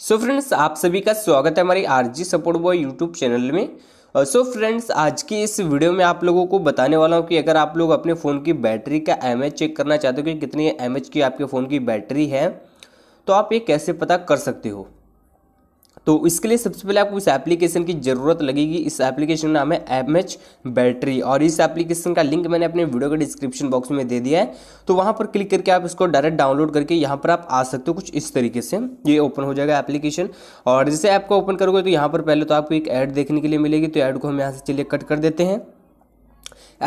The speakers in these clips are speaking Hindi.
सो so फ्रेंड्स आप सभी का स्वागत है R RG support boy YouTube channel में सो so फ्रेंड्स आज की इस वीडियो में आप लोगों को बताने वाला हूँ कि अगर आप लोग अपने फ़ोन की बैटरी का एम चेक करना चाहते हो कि कितनी एम की आपके फ़ोन की बैटरी है तो आप ये कैसे पता कर सकते हो तो इसके लिए सबसे पहले आपको इस एप्लीकेशन की ज़रूरत लगेगी इस एप्लीकेशन का नाम है एम एच बैटरी और इस एप्लीकेशन का लिंक मैंने अपने वीडियो के डिस्क्रिप्शन बॉक्स में दे दिया है तो वहाँ पर क्लिक करके आप इसको डायरेक्ट डाउनलोड करके यहाँ पर आप आ सकते हो कुछ इस तरीके से ये ओपन हो जाएगा एप्लीकेशन और जैसे ऐप को ओपन करोगे तो यहाँ पर पहले तो आपको एक ऐड देखने के लिए मिलेगी तो ऐड को हम यहाँ से चलिए कट कर देते हैं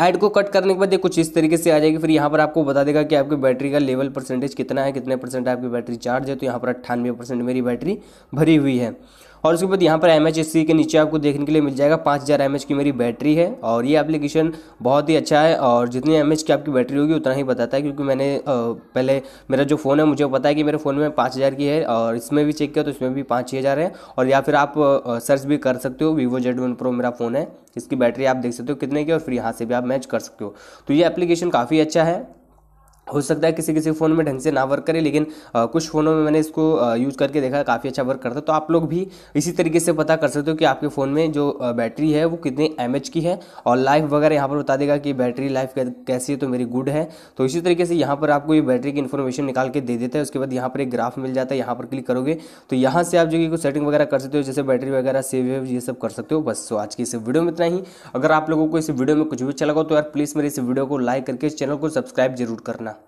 ऐड को कट करने के बाद ये कुछ इस तरीके से आ जाएगी फिर यहाँ पर आपको बता देगा कि आपकी बैटरी का लेवल परसेंटेज कितना है कितने परसेंट आपकी बैटरी चार्ज है तो यहाँ पर अट्ठानवे मेरी बैटरी भरी हुई है और उसके बाद यहाँ पर एम के नीचे आपको देखने के लिए मिल जाएगा पाँच हज़ार की मेरी बैटरी है और ये एप्लीकेशन बहुत ही अच्छा है और जितनी एम की आपकी बैटरी होगी उतना ही बताता है क्योंकि मैंने पहले मेरा जो फ़ोन है मुझे पता है कि मेरे फ़ोन में पाँच की है और इसमें भी चेक किया तो इसमें भी पाँच हज़ार है और या फिर आप सर्च भी कर सकते हो वीवो जेड वन प्रो मेरा फ़ोन है इसकी बैटरी आप देख सकते हो कितने की और फिर यहाँ से भी आप मैच कर सकते हो तो ये एप्लीकेशन काफ़ी अच्छा है हो सकता है किसी किसी फ़ोन में ढंग से ना वर्क करे लेकिन आ, कुछ फ़ोनों में मैंने इसको यूज़ करके देखा काफ़ी अच्छा वर्क करता है तो आप लोग भी इसी तरीके से पता कर सकते हो कि आपके फ़ोन में जो बैटरी है वो कितने एम की है और लाइफ वगैरह यहाँ पर बता देगा कि बैटरी लाइफ कैसी है तो मेरी गुड है तो इसी तरीके से यहाँ पर आपको ये बैटरी की इन्फॉर्मेशन निकाल के दे देता है उसके बाद यहाँ पर एक ग्राफ मिल जाता है यहाँ पर क्लिक करोगे तो यहाँ से आप जो कि कुछ सेटिंग वगैरह कर सकते हो जैसे बैटरी वगैरह सेव वेव ये सब कर सकते हो बस सो आज की इस वीडियो में इतना ही अगर आप लोगों को इस वीडियो में कुछ भी अच्छा लगा तो यार प्लीज़ मेरे इस वीडियो को लाइक करके इस चैनल को सब्सक्राइब जरूर करना